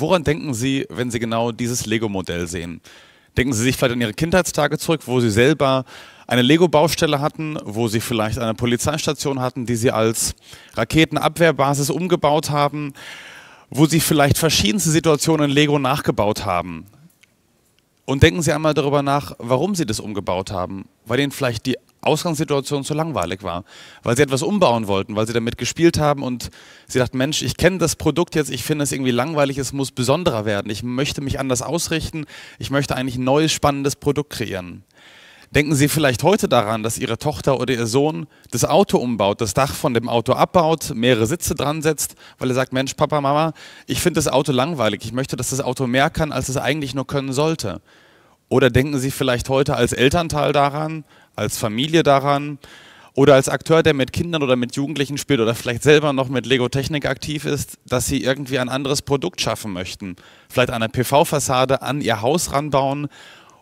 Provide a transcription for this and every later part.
Woran denken Sie, wenn Sie genau dieses Lego-Modell sehen? Denken Sie sich vielleicht an Ihre Kindheitstage zurück, wo Sie selber eine Lego-Baustelle hatten, wo Sie vielleicht eine Polizeistation hatten, die Sie als Raketenabwehrbasis umgebaut haben, wo Sie vielleicht verschiedenste Situationen in Lego nachgebaut haben. Und denken Sie einmal darüber nach, warum Sie das umgebaut haben. Weil Ihnen vielleicht die Ausgangssituation zu langweilig war, weil sie etwas umbauen wollten, weil sie damit gespielt haben und sie dachten, Mensch, ich kenne das Produkt jetzt, ich finde es irgendwie langweilig, es muss besonderer werden, ich möchte mich anders ausrichten, ich möchte eigentlich ein neues, spannendes Produkt kreieren. Denken Sie vielleicht heute daran, dass Ihre Tochter oder Ihr Sohn das Auto umbaut, das Dach von dem Auto abbaut, mehrere Sitze dran setzt, weil er sagt, Mensch, Papa, Mama, ich finde das Auto langweilig, ich möchte, dass das Auto mehr kann, als es eigentlich nur können sollte. Oder denken Sie vielleicht heute als Elternteil daran, als Familie daran oder als Akteur, der mit Kindern oder mit Jugendlichen spielt oder vielleicht selber noch mit Lego Technik aktiv ist, dass sie irgendwie ein anderes Produkt schaffen möchten. Vielleicht eine PV-Fassade an ihr Haus ranbauen,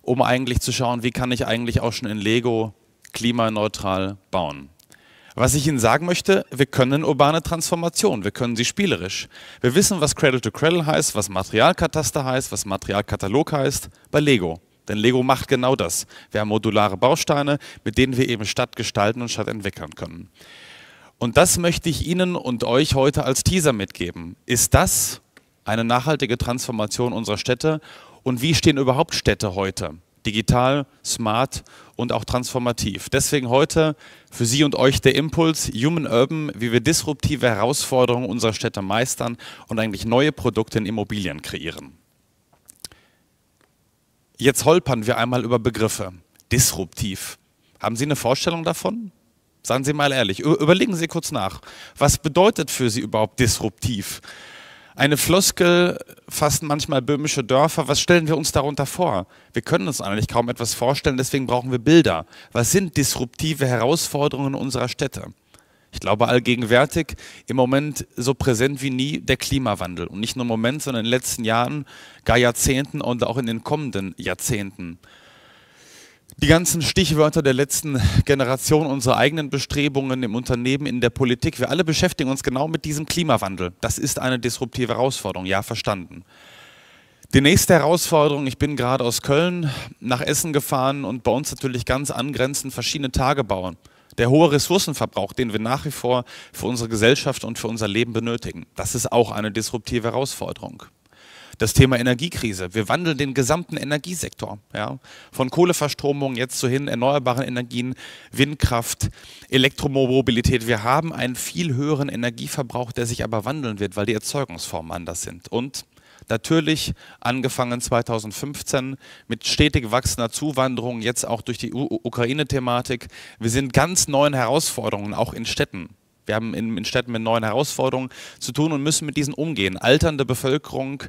um eigentlich zu schauen, wie kann ich eigentlich auch schon in Lego klimaneutral bauen. Was ich Ihnen sagen möchte, wir können urbane Transformation, wir können sie spielerisch. Wir wissen, was Cradle to Cradle heißt, was Materialkataster heißt, was Materialkatalog heißt bei Lego. Denn Lego macht genau das. Wir haben modulare Bausteine, mit denen wir eben Stadt gestalten und Stadt entwickeln können. Und das möchte ich Ihnen und euch heute als Teaser mitgeben. Ist das eine nachhaltige Transformation unserer Städte? Und wie stehen überhaupt Städte heute? Digital, smart und auch transformativ. Deswegen heute für Sie und euch der Impuls Human Urban, wie wir disruptive Herausforderungen unserer Städte meistern und eigentlich neue Produkte in Immobilien kreieren. Jetzt holpern wir einmal über Begriffe. Disruptiv. Haben Sie eine Vorstellung davon? Seien Sie mal ehrlich. Überlegen Sie kurz nach. Was bedeutet für Sie überhaupt disruptiv? Eine Floskel fassen manchmal böhmische Dörfer. Was stellen wir uns darunter vor? Wir können uns eigentlich kaum etwas vorstellen, deswegen brauchen wir Bilder. Was sind disruptive Herausforderungen unserer Städte? ich glaube, allgegenwärtig im Moment so präsent wie nie der Klimawandel. Und nicht nur im Moment, sondern in den letzten Jahren, gar Jahrzehnten und auch in den kommenden Jahrzehnten. Die ganzen Stichwörter der letzten Generation, unsere eigenen Bestrebungen im Unternehmen, in der Politik, wir alle beschäftigen uns genau mit diesem Klimawandel. Das ist eine disruptive Herausforderung, ja, verstanden. Die nächste Herausforderung, ich bin gerade aus Köln nach Essen gefahren und bei uns natürlich ganz angrenzend verschiedene Tage bauen der hohe Ressourcenverbrauch, den wir nach wie vor für unsere Gesellschaft und für unser Leben benötigen. Das ist auch eine disruptive Herausforderung. Das Thema Energiekrise. Wir wandeln den gesamten Energiesektor. Ja? Von Kohleverstromung jetzt zu hin erneuerbaren Energien, Windkraft, Elektromobilität. Wir haben einen viel höheren Energieverbrauch, der sich aber wandeln wird, weil die Erzeugungsformen anders sind. Und Natürlich angefangen 2015 mit stetig wachsender Zuwanderung, jetzt auch durch die Ukraine-Thematik. Wir sind ganz neuen Herausforderungen, auch in Städten. Wir haben in, in Städten mit neuen Herausforderungen zu tun und müssen mit diesen umgehen. Alternde Bevölkerung,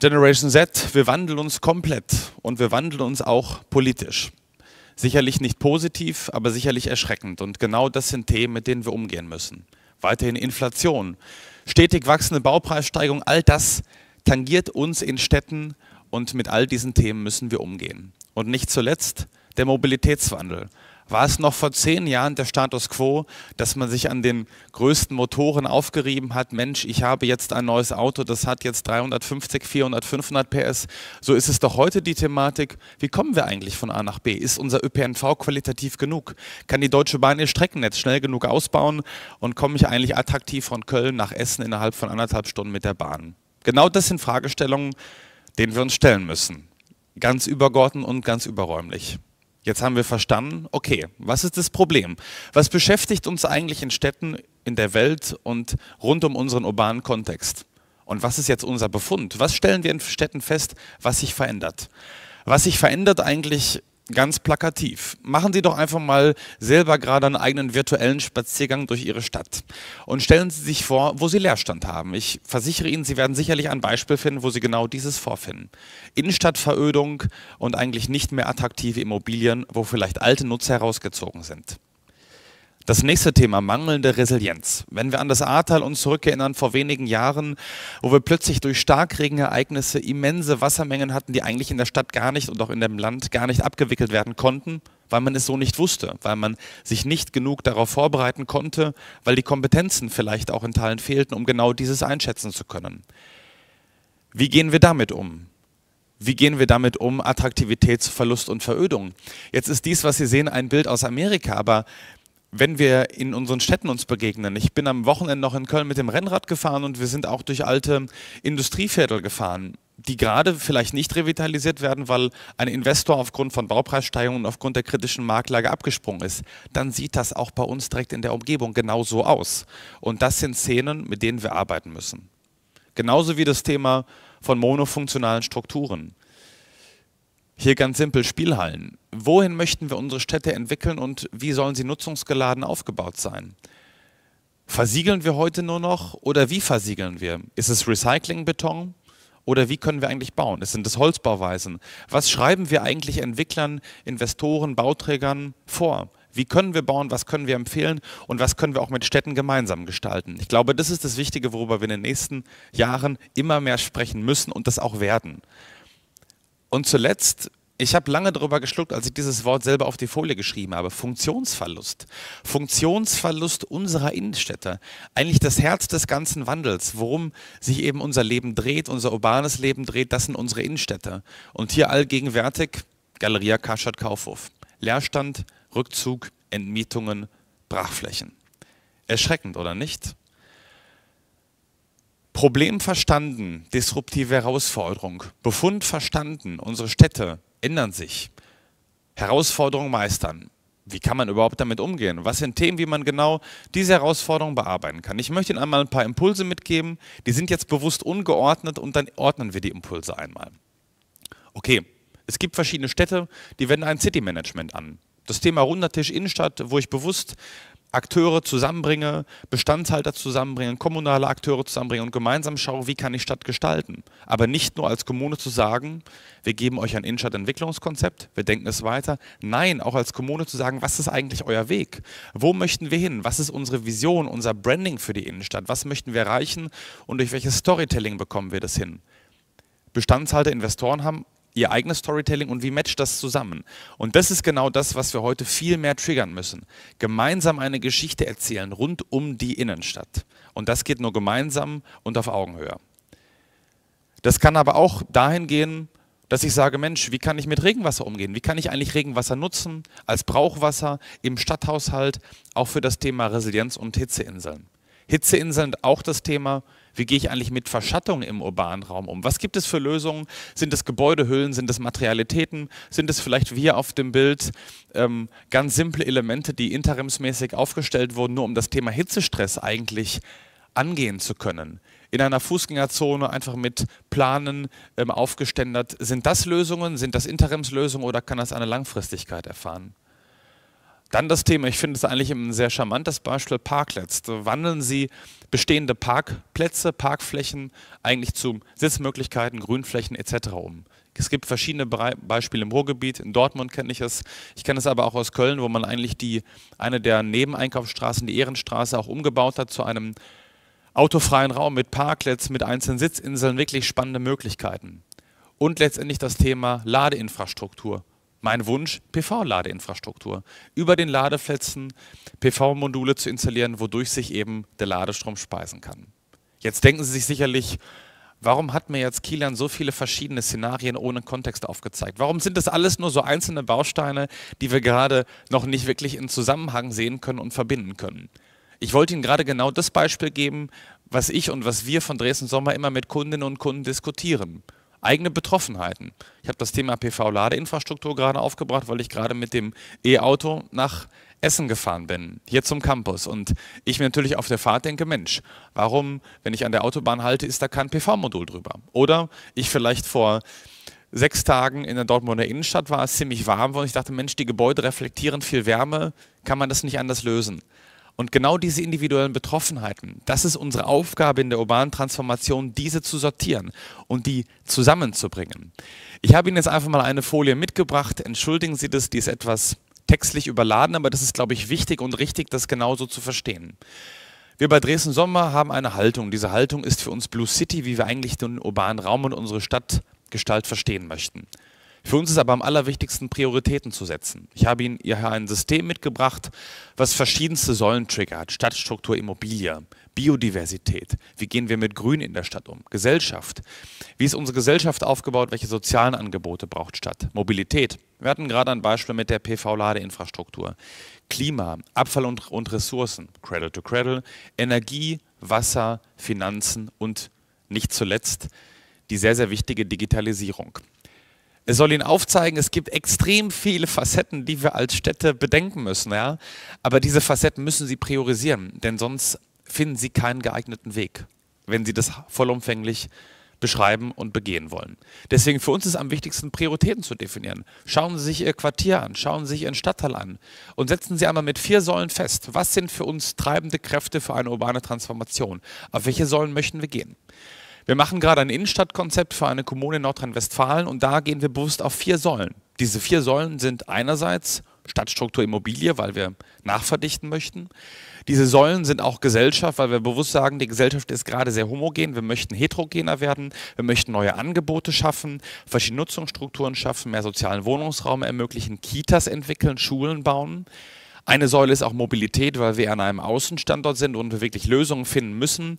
Generation Z, wir wandeln uns komplett und wir wandeln uns auch politisch. Sicherlich nicht positiv, aber sicherlich erschreckend. Und genau das sind Themen, mit denen wir umgehen müssen. Weiterhin Inflation, stetig wachsende Baupreissteigerung, all das tangiert uns in Städten und mit all diesen Themen müssen wir umgehen. Und nicht zuletzt der Mobilitätswandel. War es noch vor zehn Jahren der Status quo, dass man sich an den größten Motoren aufgerieben hat, Mensch, ich habe jetzt ein neues Auto, das hat jetzt 350, 400, 500 PS. So ist es doch heute die Thematik, wie kommen wir eigentlich von A nach B? Ist unser ÖPNV qualitativ genug? Kann die Deutsche Bahn ihr Streckennetz schnell genug ausbauen? Und komme ich eigentlich attraktiv von Köln nach Essen innerhalb von anderthalb Stunden mit der Bahn? Genau das sind Fragestellungen, denen wir uns stellen müssen. Ganz übergeordnet und ganz überräumlich. Jetzt haben wir verstanden, okay, was ist das Problem? Was beschäftigt uns eigentlich in Städten, in der Welt und rund um unseren urbanen Kontext? Und was ist jetzt unser Befund? Was stellen wir in Städten fest, was sich verändert? Was sich verändert eigentlich ganz plakativ. Machen Sie doch einfach mal selber gerade einen eigenen virtuellen Spaziergang durch Ihre Stadt und stellen Sie sich vor, wo Sie Leerstand haben. Ich versichere Ihnen, Sie werden sicherlich ein Beispiel finden, wo Sie genau dieses vorfinden. Innenstadtverödung und eigentlich nicht mehr attraktive Immobilien, wo vielleicht alte Nutzer herausgezogen sind. Das nächste Thema, mangelnde Resilienz. Wenn wir an das Ahrtal uns zurückerinnern vor wenigen Jahren, wo wir plötzlich durch Starkregenereignisse immense Wassermengen hatten, die eigentlich in der Stadt gar nicht und auch in dem Land gar nicht abgewickelt werden konnten, weil man es so nicht wusste, weil man sich nicht genug darauf vorbereiten konnte, weil die Kompetenzen vielleicht auch in Teilen fehlten, um genau dieses einschätzen zu können. Wie gehen wir damit um? Wie gehen wir damit um? Attraktivitätsverlust und Verödung. Jetzt ist dies, was Sie sehen, ein Bild aus Amerika, aber wenn wir in unseren Städten uns begegnen. Ich bin am Wochenende noch in Köln mit dem Rennrad gefahren und wir sind auch durch alte Industrieviertel gefahren die gerade vielleicht nicht revitalisiert werden, weil ein Investor aufgrund von Baupreissteigerungen und aufgrund der kritischen Marktlage abgesprungen ist, dann sieht das auch bei uns direkt in der Umgebung genauso aus. Und das sind Szenen, mit denen wir arbeiten müssen. Genauso wie das Thema von monofunktionalen Strukturen. Hier ganz simpel Spielhallen. Wohin möchten wir unsere Städte entwickeln und wie sollen sie nutzungsgeladen aufgebaut sein? Versiegeln wir heute nur noch oder wie versiegeln wir? Ist es Recyclingbeton oder wie können wir eigentlich bauen? Es sind es Holzbauweisen? Was schreiben wir eigentlich Entwicklern, Investoren, Bauträgern vor? Wie können wir bauen? Was können wir empfehlen? Und was können wir auch mit Städten gemeinsam gestalten? Ich glaube, das ist das Wichtige, worüber wir in den nächsten Jahren immer mehr sprechen müssen und das auch werden. Und zuletzt, ich habe lange darüber geschluckt, als ich dieses Wort selber auf die Folie geschrieben habe. Funktionsverlust. Funktionsverlust unserer Innenstädte. Eigentlich das Herz des ganzen Wandels, worum sich eben unser Leben dreht, unser urbanes Leben dreht, das sind unsere Innenstädte. Und hier allgegenwärtig Galeria Karstadt Kaufhof. Leerstand, Rückzug, Entmietungen, Brachflächen. Erschreckend, oder nicht? Problem verstanden, disruptive Herausforderung. Befund verstanden, unsere Städte ändern sich. Herausforderung meistern. Wie kann man überhaupt damit umgehen? Was sind Themen, wie man genau diese Herausforderung bearbeiten kann? Ich möchte Ihnen einmal ein paar Impulse mitgeben. Die sind jetzt bewusst ungeordnet und dann ordnen wir die Impulse einmal. Okay, es gibt verschiedene Städte, die wenden ein City Management an. Das Thema runder Tisch Innenstadt, wo ich bewusst Akteure zusammenbringe, Bestandshalter zusammenbringe, kommunale Akteure zusammenbringe und gemeinsam schaue, wie kann ich Stadt gestalten. Aber nicht nur als Kommune zu sagen, wir geben euch ein Innenstadtentwicklungskonzept, wir denken es weiter. Nein, auch als Kommune zu sagen, was ist eigentlich euer Weg? Wo möchten wir hin? Was ist unsere Vision, unser Branding für die Innenstadt? Was möchten wir erreichen und durch welches Storytelling bekommen wir das hin? Bestandshalter, Investoren haben ihr eigenes Storytelling und wie matcht das zusammen? Und das ist genau das, was wir heute viel mehr triggern müssen. Gemeinsam eine Geschichte erzählen rund um die Innenstadt. Und das geht nur gemeinsam und auf Augenhöhe. Das kann aber auch dahin gehen, dass ich sage, Mensch, wie kann ich mit Regenwasser umgehen? Wie kann ich eigentlich Regenwasser nutzen als Brauchwasser im Stadthaushalt, auch für das Thema Resilienz und Hitzeinseln? Hitzeinseln auch das Thema, wie gehe ich eigentlich mit Verschattung im urbanen Raum um? Was gibt es für Lösungen? Sind es Gebäudehüllen? Sind es Materialitäten? Sind es vielleicht wir auf dem Bild ähm, ganz simple Elemente, die interimsmäßig aufgestellt wurden, nur um das Thema Hitzestress eigentlich angehen zu können? In einer Fußgängerzone einfach mit Planen ähm, aufgeständert. Sind das Lösungen? Sind das Interimslösungen oder kann das eine Langfristigkeit erfahren? Dann das Thema, ich finde es eigentlich ein sehr charmantes Beispiel, Parklets. Wandeln Sie bestehende Parkplätze, Parkflächen eigentlich zu Sitzmöglichkeiten, Grünflächen etc. um. Es gibt verschiedene Beispiele im Ruhrgebiet. In Dortmund kenne ich es. Ich kenne es aber auch aus Köln, wo man eigentlich die, eine der Nebeneinkaufsstraßen, die Ehrenstraße, auch umgebaut hat zu einem autofreien Raum mit Parklets, mit einzelnen Sitzinseln. Wirklich spannende Möglichkeiten. Und letztendlich das Thema Ladeinfrastruktur. Mein Wunsch, PV-Ladeinfrastruktur. Über den Ladeplätzen PV-Module zu installieren, wodurch sich eben der Ladestrom speisen kann. Jetzt denken Sie sich sicherlich, warum hat mir jetzt Kielan so viele verschiedene Szenarien ohne Kontext aufgezeigt? Warum sind das alles nur so einzelne Bausteine, die wir gerade noch nicht wirklich in Zusammenhang sehen können und verbinden können? Ich wollte Ihnen gerade genau das Beispiel geben, was ich und was wir von Dresden Sommer immer mit Kundinnen und Kunden diskutieren eigene Betroffenheiten. Ich habe das Thema PV-Ladeinfrastruktur gerade aufgebracht, weil ich gerade mit dem E-Auto nach Essen gefahren bin, hier zum Campus. Und ich mir natürlich auf der Fahrt denke, Mensch, warum, wenn ich an der Autobahn halte, ist da kein PV-Modul drüber? Oder ich vielleicht vor sechs Tagen in der Dortmunder Innenstadt war, es ziemlich warm war und ich dachte, Mensch, die Gebäude reflektieren viel Wärme, kann man das nicht anders lösen? Und genau diese individuellen Betroffenheiten, das ist unsere Aufgabe in der urbanen Transformation, diese zu sortieren und die zusammenzubringen. Ich habe Ihnen jetzt einfach mal eine Folie mitgebracht. Entschuldigen Sie das, die ist etwas textlich überladen, aber das ist, glaube ich, wichtig und richtig, das genauso zu verstehen. Wir bei Dresden Sommer haben eine Haltung. Diese Haltung ist für uns Blue City, wie wir eigentlich den urbanen Raum und unsere Stadtgestalt verstehen möchten. Für uns ist aber am allerwichtigsten, Prioritäten zu setzen. Ich habe Ihnen hier ein System mitgebracht, was verschiedenste Säulen triggert. Stadtstruktur, Immobilie, Biodiversität. Wie gehen wir mit Grün in der Stadt um? Gesellschaft. Wie ist unsere Gesellschaft aufgebaut? Welche sozialen Angebote braucht Stadt? Mobilität. Wir hatten gerade ein Beispiel mit der PV-Ladeinfrastruktur. Klima, Abfall und, und Ressourcen, Cradle to Cradle, Energie, Wasser, Finanzen und nicht zuletzt die sehr, sehr wichtige Digitalisierung. Es soll ihnen aufzeigen, es gibt extrem viele Facetten, die wir als Städte bedenken müssen. Ja? Aber diese Facetten müssen sie priorisieren, denn sonst finden sie keinen geeigneten Weg, wenn sie das vollumfänglich beschreiben und begehen wollen. Deswegen für uns ist am wichtigsten, Prioritäten zu definieren. Schauen Sie sich Ihr Quartier an, schauen Sie sich Ihren Stadtteil an und setzen Sie einmal mit vier Säulen fest. Was sind für uns treibende Kräfte für eine urbane Transformation? Auf welche Säulen möchten wir gehen? Wir machen gerade ein Innenstadtkonzept für eine Kommune in Nordrhein-Westfalen und da gehen wir bewusst auf vier Säulen. Diese vier Säulen sind einerseits Stadtstruktur Immobilie, weil wir nachverdichten möchten. Diese Säulen sind auch Gesellschaft, weil wir bewusst sagen, die Gesellschaft ist gerade sehr homogen. Wir möchten heterogener werden. Wir möchten neue Angebote schaffen, verschiedene Nutzungsstrukturen schaffen, mehr sozialen Wohnungsraum ermöglichen, Kitas entwickeln, Schulen bauen. Eine Säule ist auch Mobilität, weil wir an einem Außenstandort sind und wir wirklich Lösungen finden müssen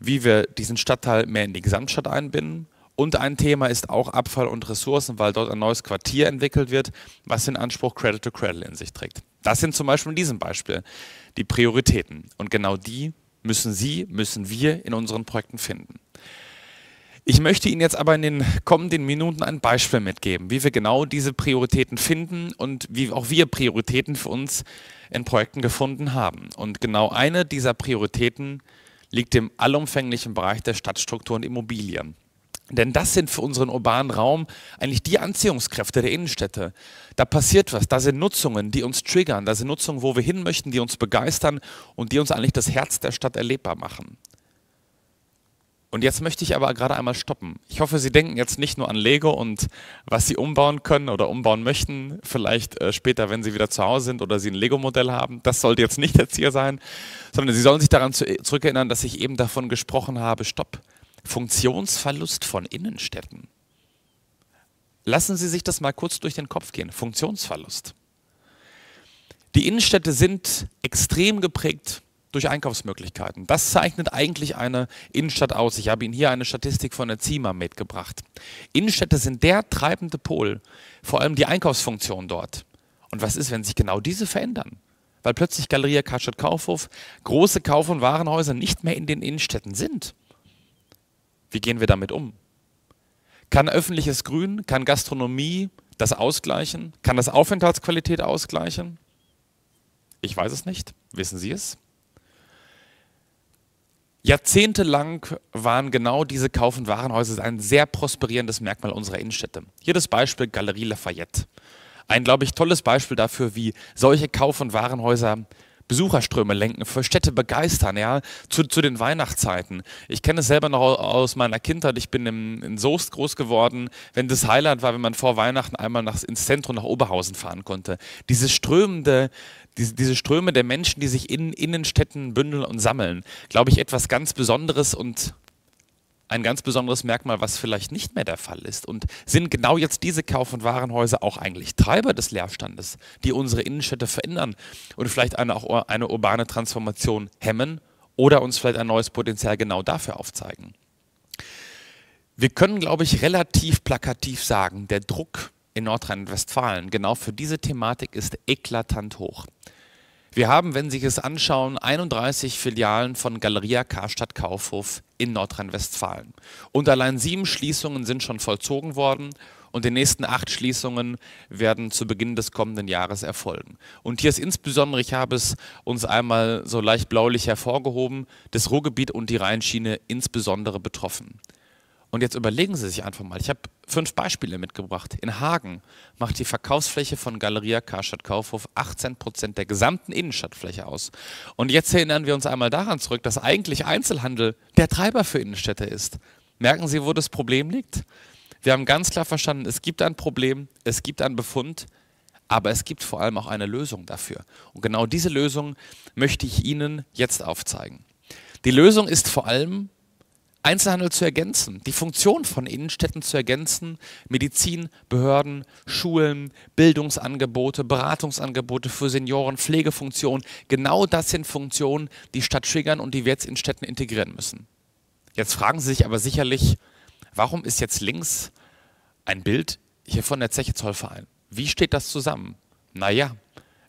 wie wir diesen Stadtteil mehr in die Gesamtstadt einbinden. Und ein Thema ist auch Abfall und Ressourcen, weil dort ein neues Quartier entwickelt wird, was den Anspruch Credit to Credit in sich trägt. Das sind zum Beispiel in diesem Beispiel die Prioritäten. Und genau die müssen Sie, müssen wir in unseren Projekten finden. Ich möchte Ihnen jetzt aber in den kommenden Minuten ein Beispiel mitgeben, wie wir genau diese Prioritäten finden und wie auch wir Prioritäten für uns in Projekten gefunden haben. Und genau eine dieser Prioritäten ist, liegt im allumfänglichen Bereich der Stadtstruktur und Immobilien. Denn das sind für unseren urbanen Raum eigentlich die Anziehungskräfte der Innenstädte. Da passiert was, da sind Nutzungen, die uns triggern, da sind Nutzungen, wo wir hin möchten, die uns begeistern und die uns eigentlich das Herz der Stadt erlebbar machen. Und jetzt möchte ich aber gerade einmal stoppen. Ich hoffe, Sie denken jetzt nicht nur an Lego und was Sie umbauen können oder umbauen möchten, vielleicht äh, später, wenn Sie wieder zu Hause sind oder Sie ein Lego-Modell haben. Das sollte jetzt nicht der Ziel sein, sondern Sie sollen sich daran zu, zurückerinnern, dass ich eben davon gesprochen habe, stopp, Funktionsverlust von Innenstädten. Lassen Sie sich das mal kurz durch den Kopf gehen. Funktionsverlust. Die Innenstädte sind extrem geprägt durch Einkaufsmöglichkeiten. Das zeichnet eigentlich eine Innenstadt aus. Ich habe Ihnen hier eine Statistik von der ZIMA mitgebracht. Innenstädte sind der treibende Pol, vor allem die Einkaufsfunktion dort. Und was ist, wenn sich genau diese verändern? Weil plötzlich Galeria Karstadt Kaufhof, große Kauf- und Warenhäuser nicht mehr in den Innenstädten sind. Wie gehen wir damit um? Kann öffentliches Grün, kann Gastronomie das ausgleichen? Kann das Aufenthaltsqualität ausgleichen? Ich weiß es nicht. Wissen Sie es? Jahrzehntelang waren genau diese Kauf- und Warenhäuser ein sehr prosperierendes Merkmal unserer Innenstädte. Hier das Beispiel Galerie Lafayette. Ein, glaube ich, tolles Beispiel dafür, wie solche Kauf- und Warenhäuser Besucherströme lenken, für Städte begeistern, ja, zu, zu den Weihnachtszeiten. Ich kenne es selber noch aus meiner Kindheit. Ich bin im, in Soest groß geworden, wenn das Highlight war, wenn man vor Weihnachten einmal nach, ins Zentrum nach Oberhausen fahren konnte. Dieses strömende diese, diese Ströme der Menschen, die sich in Innenstädten bündeln und sammeln, glaube ich, etwas ganz Besonderes und ein ganz besonderes Merkmal, was vielleicht nicht mehr der Fall ist. Und sind genau jetzt diese Kauf- und Warenhäuser auch eigentlich Treiber des Leerstandes, die unsere Innenstädte verändern und vielleicht eine, auch eine urbane Transformation hemmen oder uns vielleicht ein neues Potenzial genau dafür aufzeigen? Wir können, glaube ich, relativ plakativ sagen, der Druck in Nordrhein-Westfalen genau für diese Thematik ist eklatant hoch. Wir haben, wenn Sie sich es anschauen, 31 Filialen von Galeria Karstadt Kaufhof in Nordrhein-Westfalen. Und allein sieben Schließungen sind schon vollzogen worden und die nächsten acht Schließungen werden zu Beginn des kommenden Jahres erfolgen. Und hier ist insbesondere, ich habe es uns einmal so leicht blaulich hervorgehoben, das Ruhrgebiet und die Rheinschiene insbesondere betroffen. Und jetzt überlegen Sie sich einfach mal, ich habe fünf Beispiele mitgebracht. In Hagen macht die Verkaufsfläche von Galeria Karstadt Kaufhof 18 Prozent der gesamten Innenstadtfläche aus. Und jetzt erinnern wir uns einmal daran zurück, dass eigentlich Einzelhandel der Treiber für Innenstädte ist. Merken Sie, wo das Problem liegt? Wir haben ganz klar verstanden, es gibt ein Problem, es gibt einen Befund, aber es gibt vor allem auch eine Lösung dafür. Und genau diese Lösung möchte ich Ihnen jetzt aufzeigen. Die Lösung ist vor allem Einzelhandel zu ergänzen, die Funktion von Innenstädten zu ergänzen, Medizin, Behörden, Schulen, Bildungsangebote, Beratungsangebote für Senioren, Pflegefunktionen, genau das sind Funktionen, die Stadt triggern und die wir jetzt in Städten integrieren müssen. Jetzt fragen Sie sich aber sicherlich, warum ist jetzt links ein Bild hier von der Zeche Zollverein? Wie steht das zusammen? Naja,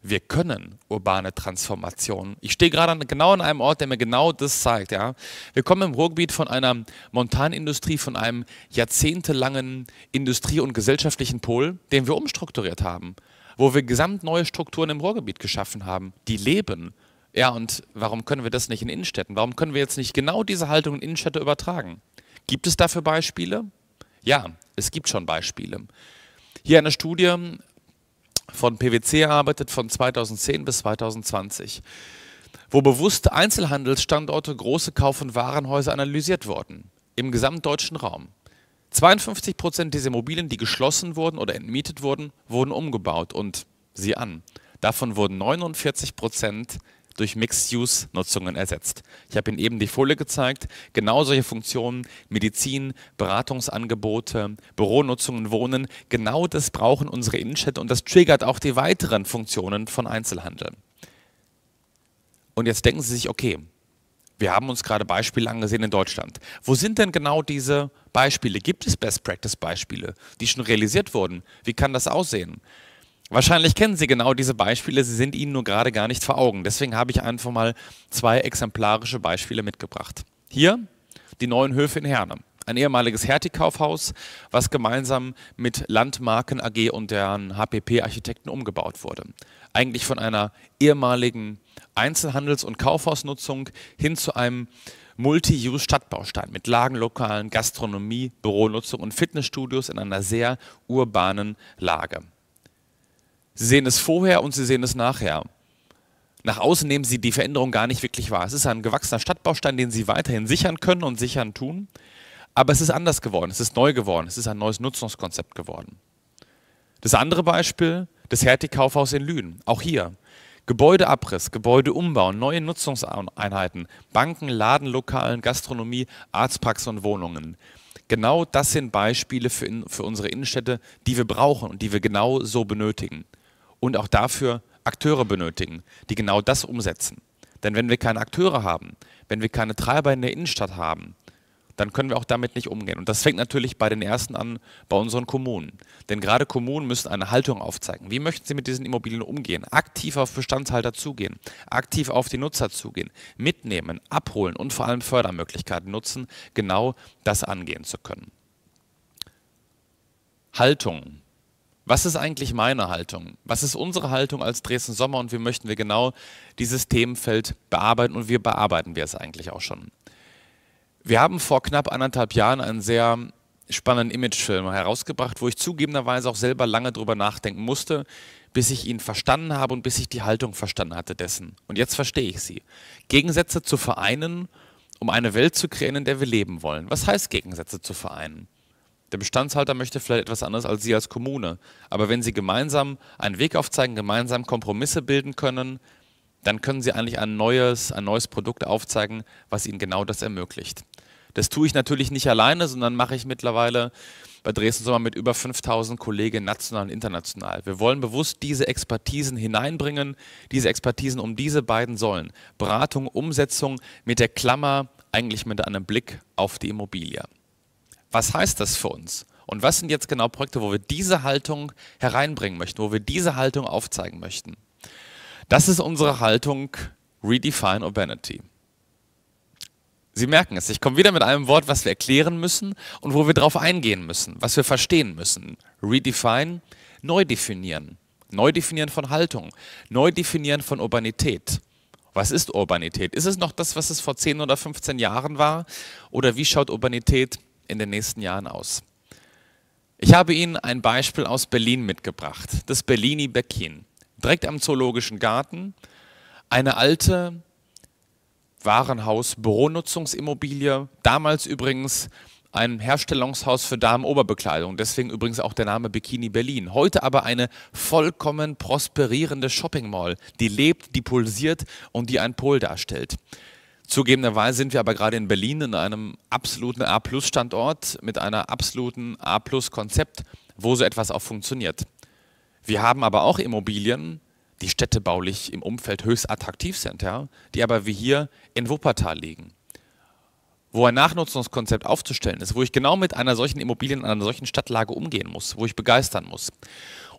wir können urbane Transformation. Ich stehe gerade genau an einem Ort, der mir genau das zeigt. Ja? Wir kommen im Ruhrgebiet von einer Montanindustrie, von einem jahrzehntelangen Industrie- und gesellschaftlichen Pol, den wir umstrukturiert haben, wo wir gesamt neue Strukturen im Ruhrgebiet geschaffen haben, die leben. Ja, und warum können wir das nicht in Innenstädten? Warum können wir jetzt nicht genau diese Haltung in Innenstädte übertragen? Gibt es dafür Beispiele? Ja, es gibt schon Beispiele. Hier eine Studie von PwC erarbeitet von 2010 bis 2020, wo bewusst Einzelhandelsstandorte, große Kauf- und Warenhäuser analysiert wurden, im gesamtdeutschen Raum. 52 Prozent dieser Immobilien, die geschlossen wurden oder entmietet wurden, wurden umgebaut und sie an. Davon wurden 49 Prozent durch Mixed-Use-Nutzungen ersetzt. Ich habe Ihnen eben die Folie gezeigt. Genau solche Funktionen, Medizin, Beratungsangebote, Büronutzungen, Wohnen, genau das brauchen unsere Innenstädte und das triggert auch die weiteren Funktionen von Einzelhandel. Und jetzt denken Sie sich, okay, wir haben uns gerade Beispiele angesehen in Deutschland. Wo sind denn genau diese Beispiele? Gibt es Best-Practice-Beispiele, die schon realisiert wurden? Wie kann das aussehen? Wahrscheinlich kennen Sie genau diese Beispiele, sie sind Ihnen nur gerade gar nicht vor Augen. Deswegen habe ich einfach mal zwei exemplarische Beispiele mitgebracht. Hier die neuen Höfe in Herne. Ein ehemaliges Hertie-Kaufhaus, was gemeinsam mit Landmarken AG und deren HPP-Architekten umgebaut wurde. Eigentlich von einer ehemaligen Einzelhandels- und Kaufhausnutzung hin zu einem Multi-Use-Stadtbaustein mit Lagenlokalen, Gastronomie, Büronutzung und Fitnessstudios in einer sehr urbanen Lage. Sie sehen es vorher und sie sehen es nachher. Nach außen nehmen sie die Veränderung gar nicht wirklich wahr. Es ist ein gewachsener Stadtbaustein, den sie weiterhin sichern können und sichern tun. Aber es ist anders geworden, es ist neu geworden, es ist ein neues Nutzungskonzept geworden. Das andere Beispiel, das Hertie-Kaufhaus in Lünen. Auch hier Gebäudeabriss, Gebäudeumbau, neue Nutzungseinheiten, Banken, Ladenlokalen, Gastronomie, Arztpraxen und Wohnungen. Genau das sind Beispiele für, in, für unsere Innenstädte, die wir brauchen und die wir genau so benötigen und auch dafür Akteure benötigen, die genau das umsetzen. Denn wenn wir keine Akteure haben, wenn wir keine Treiber in der Innenstadt haben, dann können wir auch damit nicht umgehen. Und das fängt natürlich bei den ersten an, bei unseren Kommunen. Denn gerade Kommunen müssen eine Haltung aufzeigen. Wie möchten sie mit diesen Immobilien umgehen? Aktiv auf Bestandshalter zugehen, aktiv auf die Nutzer zugehen, mitnehmen, abholen und vor allem Fördermöglichkeiten nutzen, genau das angehen zu können. Haltung. Was ist eigentlich meine Haltung? Was ist unsere Haltung als Dresden Sommer und wie möchten wir genau dieses Themenfeld bearbeiten und wie bearbeiten wir es eigentlich auch schon? Wir haben vor knapp anderthalb Jahren einen sehr spannenden Imagefilm herausgebracht, wo ich zugegebenerweise auch selber lange drüber nachdenken musste, bis ich ihn verstanden habe und bis ich die Haltung verstanden hatte dessen. Und jetzt verstehe ich sie. Gegensätze zu vereinen, um eine Welt zu kreieren, in der wir leben wollen. Was heißt Gegensätze zu vereinen? Der Bestandshalter möchte vielleicht etwas anderes als Sie als Kommune. Aber wenn Sie gemeinsam einen Weg aufzeigen, gemeinsam Kompromisse bilden können, dann können Sie eigentlich ein neues, ein neues Produkt aufzeigen, was Ihnen genau das ermöglicht. Das tue ich natürlich nicht alleine, sondern mache ich mittlerweile bei Dresden Sommer mit über 5000 Kollegen national und international. Wir wollen bewusst diese Expertisen hineinbringen, diese Expertisen um diese beiden Säulen. Beratung, Umsetzung mit der Klammer, eigentlich mit einem Blick auf die Immobilie was heißt das für uns? Und was sind jetzt genau Projekte, wo wir diese Haltung hereinbringen möchten, wo wir diese Haltung aufzeigen möchten? Das ist unsere Haltung Redefine Urbanity. Sie merken es, ich komme wieder mit einem Wort, was wir erklären müssen und wo wir darauf eingehen müssen, was wir verstehen müssen. Redefine, neu definieren. Neu definieren von Haltung, neu definieren von Urbanität. Was ist Urbanität? Ist es noch das, was es vor 10 oder 15 Jahren war? Oder wie schaut Urbanität aus? in den nächsten Jahren aus? Ich habe Ihnen ein Beispiel aus Berlin mitgebracht, das Berlini Beckchen. Direkt am Zoologischen Garten, eine alte Warenhaus-Büronutzungsimmobilie, damals übrigens ein Herstellungshaus für Damenoberbekleidung, deswegen übrigens auch der Name Bikini Berlin. Heute aber eine vollkommen prosperierende Shopping Mall, die lebt, die pulsiert und die ein Pol darstellt. Zugegebenerweise sind wir aber gerade in Berlin in einem absoluten A-Plus-Standort mit einer absoluten A-Plus-Konzept, wo so etwas auch funktioniert. Wir haben aber auch Immobilien, die städtebaulich im Umfeld höchst attraktiv sind, ja, die aber wie hier in Wuppertal liegen. Wo ein Nachnutzungskonzept aufzustellen ist, wo ich genau mit einer solchen Immobilie in einer solchen Stadtlage umgehen muss, wo ich begeistern muss.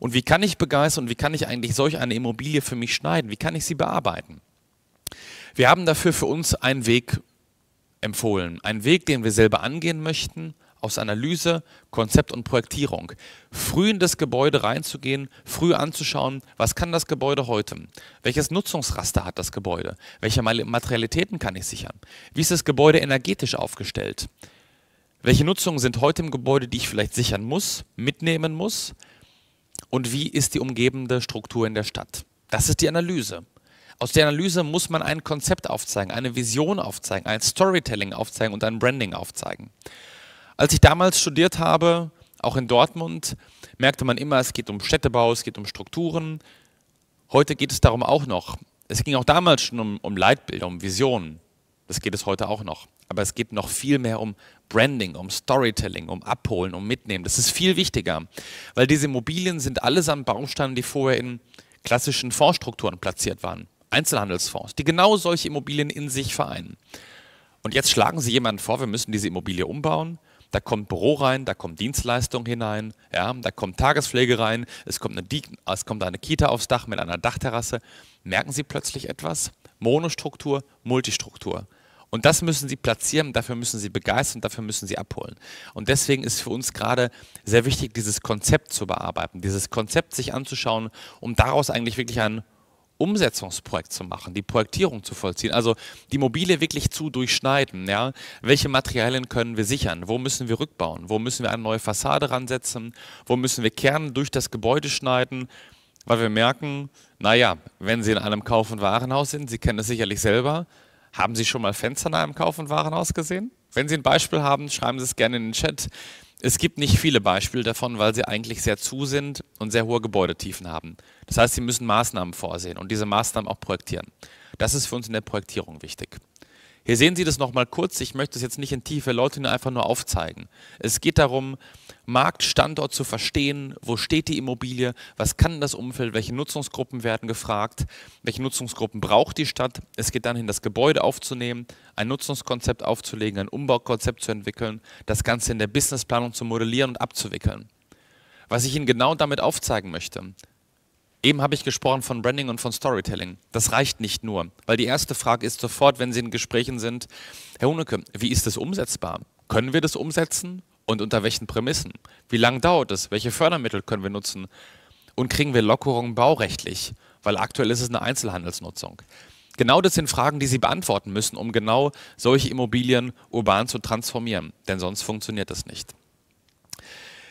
Und wie kann ich begeistern und wie kann ich eigentlich solch eine Immobilie für mich schneiden? Wie kann ich sie bearbeiten? Wir haben dafür für uns einen Weg empfohlen, einen Weg, den wir selber angehen möchten, aus Analyse, Konzept und Projektierung. Früh in das Gebäude reinzugehen, früh anzuschauen, was kann das Gebäude heute? Welches Nutzungsraster hat das Gebäude? Welche Materialitäten kann ich sichern? Wie ist das Gebäude energetisch aufgestellt? Welche Nutzungen sind heute im Gebäude, die ich vielleicht sichern muss, mitnehmen muss? Und wie ist die umgebende Struktur in der Stadt? Das ist die Analyse. Aus der Analyse muss man ein Konzept aufzeigen, eine Vision aufzeigen, ein Storytelling aufzeigen und ein Branding aufzeigen. Als ich damals studiert habe, auch in Dortmund, merkte man immer, es geht um Städtebau, es geht um Strukturen. Heute geht es darum auch noch. Es ging auch damals schon um, um Leitbilder, um Visionen. Das geht es heute auch noch. Aber es geht noch viel mehr um Branding, um Storytelling, um Abholen, um Mitnehmen. Das ist viel wichtiger, weil diese Immobilien sind allesamt Bausteine, die vorher in klassischen Fondsstrukturen platziert waren. Einzelhandelsfonds, die genau solche Immobilien in sich vereinen. Und jetzt schlagen sie jemanden vor, wir müssen diese Immobilie umbauen. Da kommt Büro rein, da kommt Dienstleistung hinein, ja, da kommt Tagespflege rein, es kommt, eine, es kommt eine Kita aufs Dach mit einer Dachterrasse. Merken Sie plötzlich etwas? Monostruktur, Multistruktur. Und das müssen Sie platzieren, dafür müssen Sie begeistern, dafür müssen Sie abholen. Und deswegen ist für uns gerade sehr wichtig, dieses Konzept zu bearbeiten, dieses Konzept sich anzuschauen, um daraus eigentlich wirklich ein Umsetzungsprojekt zu machen, die Projektierung zu vollziehen, also die Mobile wirklich zu durchschneiden. Ja? Welche Materialien können wir sichern? Wo müssen wir rückbauen? Wo müssen wir eine neue Fassade ransetzen? Wo müssen wir Kernen durch das Gebäude schneiden? Weil wir merken, naja, wenn Sie in einem Kauf- und Warenhaus sind, Sie kennen es sicherlich selber, haben Sie schon mal Fenster in einem Kauf- und Warenhaus gesehen? Wenn Sie ein Beispiel haben, schreiben Sie es gerne in den Chat. Es gibt nicht viele Beispiele davon, weil sie eigentlich sehr zu sind und sehr hohe Gebäudetiefen haben. Das heißt, sie müssen Maßnahmen vorsehen und diese Maßnahmen auch projektieren. Das ist für uns in der Projektierung wichtig. Hier sehen Sie das nochmal kurz. Ich möchte es jetzt nicht in tiefe Leute einfach nur aufzeigen. Es geht darum, Marktstandort zu verstehen. Wo steht die Immobilie? Was kann das Umfeld? Welche Nutzungsgruppen werden gefragt? Welche Nutzungsgruppen braucht die Stadt? Es geht dann hin, das Gebäude aufzunehmen, ein Nutzungskonzept aufzulegen, ein Umbaukonzept zu entwickeln, das Ganze in der Businessplanung zu modellieren und abzuwickeln. Was ich Ihnen genau damit aufzeigen möchte, Eben habe ich gesprochen von Branding und von Storytelling. Das reicht nicht nur, weil die erste Frage ist sofort, wenn Sie in Gesprächen sind, Herr Huneke, wie ist das umsetzbar? Können wir das umsetzen und unter welchen Prämissen? Wie lange dauert es? Welche Fördermittel können wir nutzen? Und kriegen wir Lockerungen baurechtlich? Weil aktuell ist es eine Einzelhandelsnutzung. Genau das sind Fragen, die Sie beantworten müssen, um genau solche Immobilien urban zu transformieren. Denn sonst funktioniert das nicht.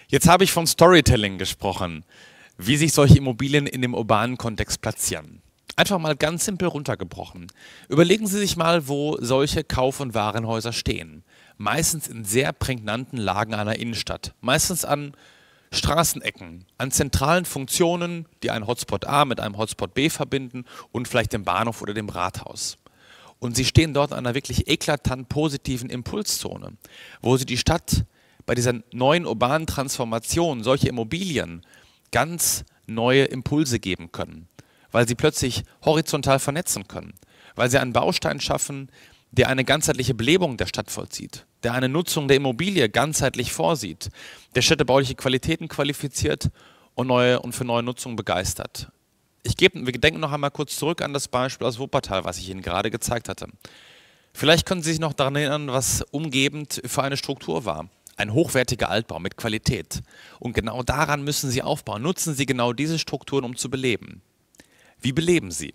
Jetzt habe ich von Storytelling gesprochen wie sich solche Immobilien in dem urbanen Kontext platzieren. Einfach mal ganz simpel runtergebrochen. Überlegen Sie sich mal, wo solche Kauf- und Warenhäuser stehen. Meistens in sehr prägnanten Lagen einer Innenstadt. Meistens an Straßenecken, an zentralen Funktionen, die einen Hotspot A mit einem Hotspot B verbinden und vielleicht dem Bahnhof oder dem Rathaus. Und Sie stehen dort in einer wirklich eklatant positiven Impulszone, wo Sie die Stadt bei dieser neuen urbanen Transformation, solche Immobilien, ganz neue Impulse geben können, weil sie plötzlich horizontal vernetzen können, weil sie einen Baustein schaffen, der eine ganzheitliche Belebung der Stadt vollzieht, der eine Nutzung der Immobilie ganzheitlich vorsieht, der städtebauliche Qualitäten qualifiziert und, neue, und für neue Nutzung begeistert. Ich gebe, wir denken noch einmal kurz zurück an das Beispiel aus Wuppertal, was ich Ihnen gerade gezeigt hatte. Vielleicht können Sie sich noch daran erinnern, was umgebend für eine Struktur war ein hochwertiger Altbau mit Qualität. Und genau daran müssen Sie aufbauen. Nutzen Sie genau diese Strukturen, um zu beleben. Wie beleben Sie?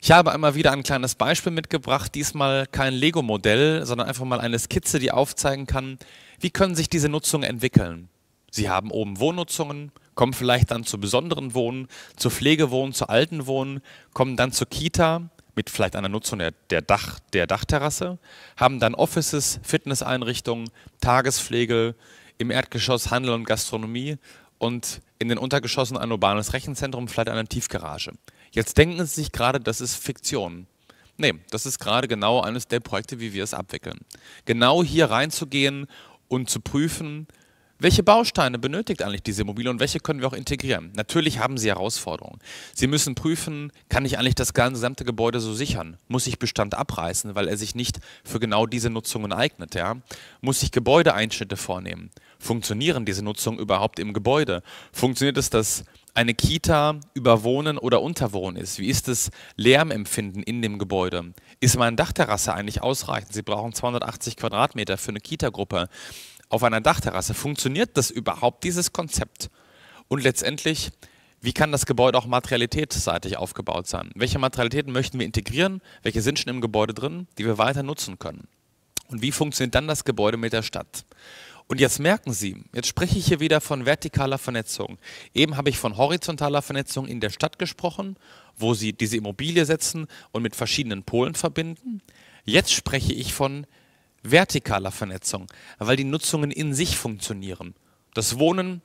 Ich habe einmal wieder ein kleines Beispiel mitgebracht, diesmal kein Lego-Modell, sondern einfach mal eine Skizze, die aufzeigen kann, wie können sich diese Nutzungen entwickeln. Sie haben oben Wohnnutzungen, kommen vielleicht dann zu besonderen Wohnen, zu Pflegewohnen, zu alten Wohnen, kommen dann zur Kita, mit vielleicht einer Nutzung der, der, Dach, der Dachterrasse, haben dann Offices, Fitnesseinrichtungen, Tagespflege, im Erdgeschoss Handel und Gastronomie und in den Untergeschossen ein urbanes Rechenzentrum, vielleicht eine Tiefgarage. Jetzt denken Sie sich gerade, das ist Fiktion. Nee, das ist gerade genau eines der Projekte, wie wir es abwickeln. Genau hier reinzugehen und zu prüfen, welche Bausteine benötigt eigentlich diese Immobilie und welche können wir auch integrieren? Natürlich haben Sie Herausforderungen. Sie müssen prüfen, kann ich eigentlich das ganze gesamte Gebäude so sichern? Muss ich Bestand abreißen, weil er sich nicht für genau diese Nutzungen eignet? Ja? Muss ich Gebäudeeinschnitte vornehmen? Funktionieren diese Nutzungen überhaupt im Gebäude? Funktioniert es, dass eine Kita überwohnen oder unterwohnen ist? Wie ist das Lärmempfinden in dem Gebäude? Ist meine Dachterrasse eigentlich ausreichend? Sie brauchen 280 Quadratmeter für eine Kita-Gruppe auf einer Dachterrasse. Funktioniert das überhaupt, dieses Konzept? Und letztendlich, wie kann das Gebäude auch materialitätsseitig aufgebaut sein? Welche Materialitäten möchten wir integrieren? Welche sind schon im Gebäude drin, die wir weiter nutzen können? Und wie funktioniert dann das Gebäude mit der Stadt? Und jetzt merken Sie, jetzt spreche ich hier wieder von vertikaler Vernetzung. Eben habe ich von horizontaler Vernetzung in der Stadt gesprochen, wo Sie diese Immobilie setzen und mit verschiedenen Polen verbinden. Jetzt spreche ich von vertikaler Vernetzung, weil die Nutzungen in sich funktionieren. Das Wohnen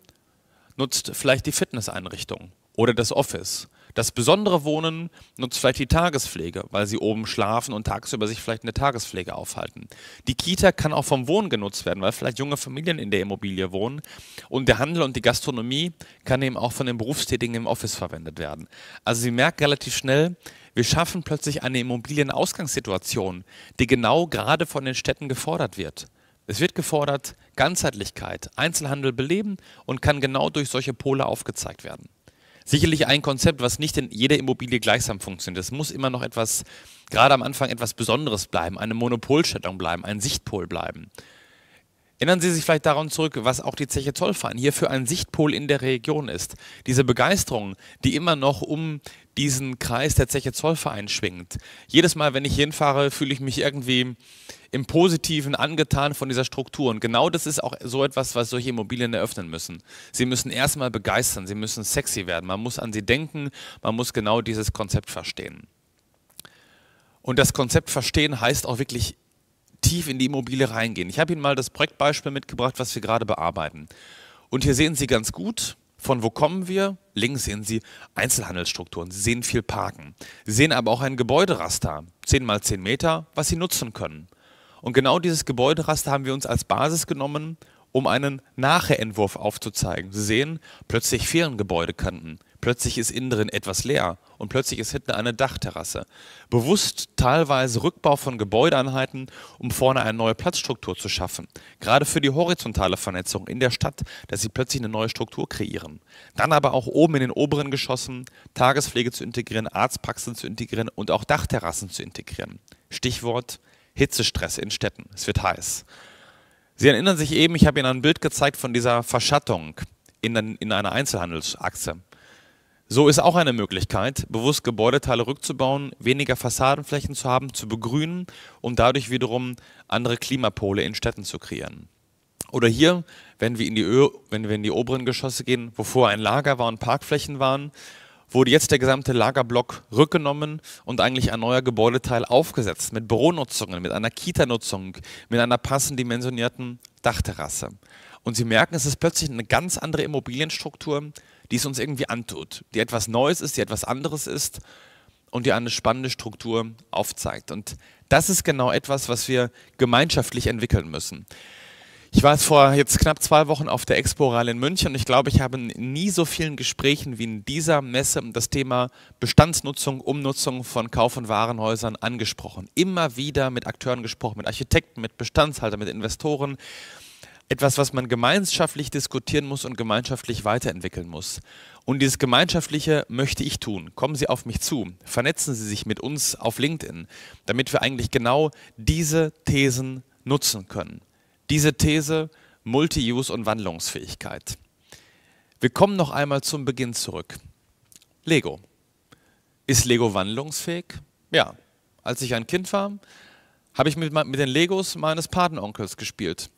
nutzt vielleicht die Fitnesseinrichtung oder das Office. Das besondere Wohnen nutzt vielleicht die Tagespflege, weil sie oben schlafen und tagsüber sich vielleicht in der Tagespflege aufhalten. Die Kita kann auch vom Wohnen genutzt werden, weil vielleicht junge Familien in der Immobilie wohnen. Und der Handel und die Gastronomie kann eben auch von den Berufstätigen im Office verwendet werden. Also Sie merken relativ schnell, wir schaffen plötzlich eine Immobilienausgangssituation, die genau gerade von den Städten gefordert wird. Es wird gefordert Ganzheitlichkeit, Einzelhandel beleben und kann genau durch solche Pole aufgezeigt werden. Sicherlich ein Konzept, was nicht in jeder Immobilie gleichsam funktioniert. Es muss immer noch etwas, gerade am Anfang, etwas Besonderes bleiben, eine Monopolstellung bleiben, ein Sichtpol bleiben. Erinnern Sie sich vielleicht daran zurück, was auch die Zeche Zollverein hier für ein Sichtpol in der Region ist. Diese Begeisterung, die immer noch um diesen Kreis der Zeche Zollverein schwingt. Jedes Mal, wenn ich hinfahre, fühle ich mich irgendwie im Positiven angetan von dieser Struktur. Und genau das ist auch so etwas, was solche Immobilien eröffnen müssen. Sie müssen erstmal begeistern, sie müssen sexy werden, man muss an sie denken, man muss genau dieses Konzept verstehen. Und das Konzept verstehen heißt auch wirklich tief in die Immobilie reingehen. Ich habe Ihnen mal das Projektbeispiel mitgebracht, was wir gerade bearbeiten. Und hier sehen Sie ganz gut, von wo kommen wir? Links sehen Sie Einzelhandelsstrukturen. Sie sehen viel Parken. Sie sehen aber auch ein Gebäuderaster, 10 mal 10 Meter, was Sie nutzen können. Und genau dieses Gebäuderaster haben wir uns als Basis genommen, um einen Nachherentwurf aufzuzeigen. Sie sehen plötzlich fehlen Gebäudekanten. Plötzlich ist innen drin etwas leer und plötzlich ist hinten eine Dachterrasse. Bewusst teilweise Rückbau von Gebäudeeinheiten, um vorne eine neue Platzstruktur zu schaffen. Gerade für die horizontale Vernetzung in der Stadt, dass sie plötzlich eine neue Struktur kreieren. Dann aber auch oben in den oberen Geschossen Tagespflege zu integrieren, Arztpraxen zu integrieren und auch Dachterrassen zu integrieren. Stichwort Hitzestress in Städten. Es wird heiß. Sie erinnern sich eben, ich habe Ihnen ein Bild gezeigt von dieser Verschattung in, in einer Einzelhandelsachse. So ist auch eine Möglichkeit, bewusst Gebäudeteile rückzubauen, weniger Fassadenflächen zu haben, zu begrünen, und dadurch wiederum andere Klimapole in Städten zu kreieren. Oder hier, wenn wir in die, Ö wenn wir in die oberen Geschosse gehen, wo vorher ein Lager war und Parkflächen waren, wurde jetzt der gesamte Lagerblock rückgenommen und eigentlich ein neuer Gebäudeteil aufgesetzt mit Büronutzungen, mit einer Kita-Nutzung, mit einer passend dimensionierten Dachterrasse. Und Sie merken, es ist plötzlich eine ganz andere Immobilienstruktur, die es uns irgendwie antut, die etwas Neues ist, die etwas anderes ist und die eine spannende Struktur aufzeigt. Und das ist genau etwas, was wir gemeinschaftlich entwickeln müssen. Ich war vor jetzt knapp zwei Wochen auf der Expo Exporal in München und ich glaube, ich habe in nie so vielen Gesprächen wie in dieser Messe das Thema Bestandsnutzung, Umnutzung von Kauf- und Warenhäusern angesprochen. Immer wieder mit Akteuren gesprochen, mit Architekten, mit Bestandshaltern, mit Investoren etwas, was man gemeinschaftlich diskutieren muss und gemeinschaftlich weiterentwickeln muss. Und dieses Gemeinschaftliche möchte ich tun. Kommen Sie auf mich zu, vernetzen Sie sich mit uns auf LinkedIn, damit wir eigentlich genau diese Thesen nutzen können. Diese These Multi-Use und Wandlungsfähigkeit. Wir kommen noch einmal zum Beginn zurück. Lego. Ist Lego wandlungsfähig? Ja. Als ich ein Kind war, habe ich mit, mit den Legos meines Patenonkels gespielt.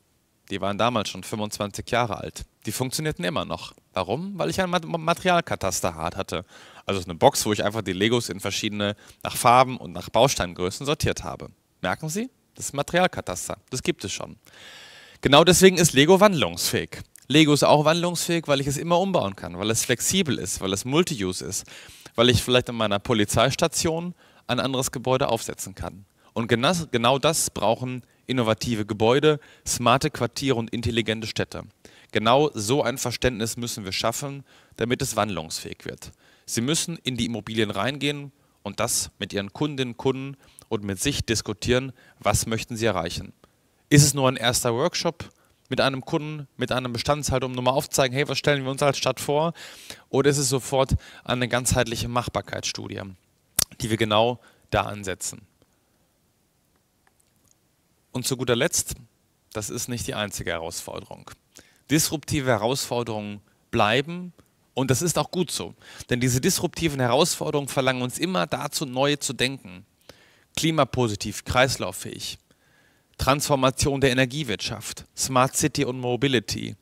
Die waren damals schon 25 Jahre alt. Die funktionierten immer noch. Warum? Weil ich ein hart hatte. Also eine Box, wo ich einfach die Legos in verschiedene, nach Farben und nach Bausteingrößen sortiert habe. Merken Sie? Das ist Materialkataster. Das gibt es schon. Genau deswegen ist Lego wandlungsfähig. Lego ist auch wandlungsfähig, weil ich es immer umbauen kann, weil es flexibel ist, weil es Multi-Use ist, weil ich vielleicht in meiner Polizeistation ein anderes Gebäude aufsetzen kann. Und genau, genau das brauchen innovative Gebäude, smarte Quartiere und intelligente Städte. Genau so ein Verständnis müssen wir schaffen, damit es wandlungsfähig wird. Sie müssen in die Immobilien reingehen und das mit ihren Kundinnen, und Kunden und mit sich diskutieren, was möchten sie erreichen. Ist es nur ein erster Workshop mit einem Kunden, mit einem Bestandshalter, um nochmal aufzuzeigen, hey, was stellen wir uns als Stadt vor? Oder ist es sofort eine ganzheitliche Machbarkeitsstudie, die wir genau da ansetzen? Und zu guter Letzt, das ist nicht die einzige Herausforderung. Disruptive Herausforderungen bleiben und das ist auch gut so. Denn diese disruptiven Herausforderungen verlangen uns immer dazu, neu zu denken. Klimapositiv, kreislauffähig. Transformation der Energiewirtschaft, Smart City und Mobility,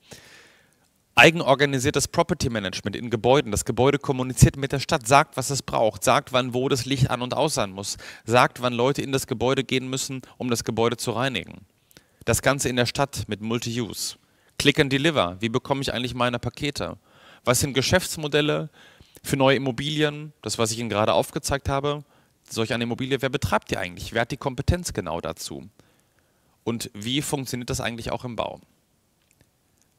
eigenorganisiertes Property Management in Gebäuden. Das Gebäude kommuniziert mit der Stadt, sagt, was es braucht, sagt, wann wo das Licht an und aus sein muss, sagt, wann Leute in das Gebäude gehen müssen, um das Gebäude zu reinigen. Das Ganze in der Stadt mit Multi-Use. Click and Deliver. Wie bekomme ich eigentlich meine Pakete? Was sind Geschäftsmodelle für neue Immobilien? Das, was ich Ihnen gerade aufgezeigt habe. Solch eine Immobilie, wer betreibt die eigentlich? Wer hat die Kompetenz genau dazu? Und wie funktioniert das eigentlich auch im Bau?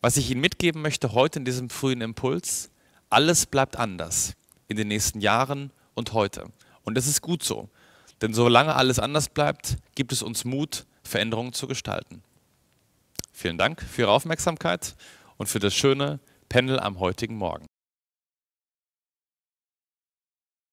Was ich Ihnen mitgeben möchte heute in diesem frühen Impuls, alles bleibt anders in den nächsten Jahren und heute. Und das ist gut so, denn solange alles anders bleibt, gibt es uns Mut, Veränderungen zu gestalten. Vielen Dank für Ihre Aufmerksamkeit und für das schöne Panel am heutigen Morgen.